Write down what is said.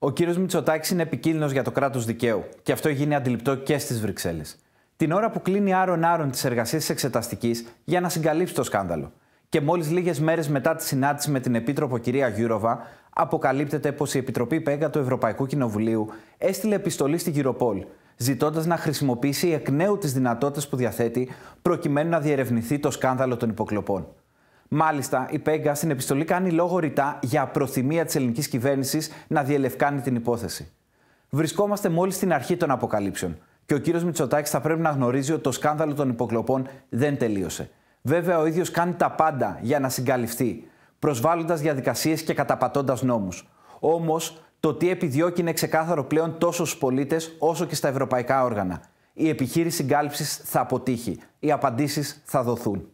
Ο κύριος Μητσοτάκης είναι επικίνδυνος για το κράτος δικαίου και αυτό γίνει αντιληπτό και στις Βρυξέλλες. Την ώρα που κλείνει άρον-άρον τις εργασίες της Εξεταστικής για να συγκαλύψει το σκάνδαλο. Και μόλις λίγες μέρες μετά τη συνάντηση με την Επίτροπο κυρία Γιούροβα, αποκαλύπτεται πως η Επιτροπή ΠΕΓΑ του Ευρωπαϊκού Κοινοβουλίου έστειλε επιστολή στη Γυροπόλ, ζητώντας να χρησιμοποιήσει εκ νέου τις δυνατότητες που διαθέτει προκειμένου να διερευνηθεί το σκάνδαλο των υποκλοπών. Μάλιστα, η Πέγκα στην επιστολή κάνει λόγο ρητά για προθυμία της ελληνικής κυβέρνησης να διελευκάνει την υπόθεση. Βρισκόμαστε μόλις στην αρχή των αποκαλύψεων και ο κύριος Μητσοτάκης θα πρέπει να γνωρίζει ότι το σκάνδαλο των υποκλοπών δεν τελείωσε. Βέβαια, ο ίδιος κάνει τα πάντα για να συγκαλυφθεί, προσβάλλοντας διαδικασίες και καταπατώντας νόμους. Όμως, το τι επιδιώκει είναι ξεκάθαρο πλέον τόσο στους πολίτες όσο και στα ευρωπαϊκά όργανα. Η επιχείρηση συγκάλυψης θα αποτύχει. Οι απαντήσεις θα δοθούν.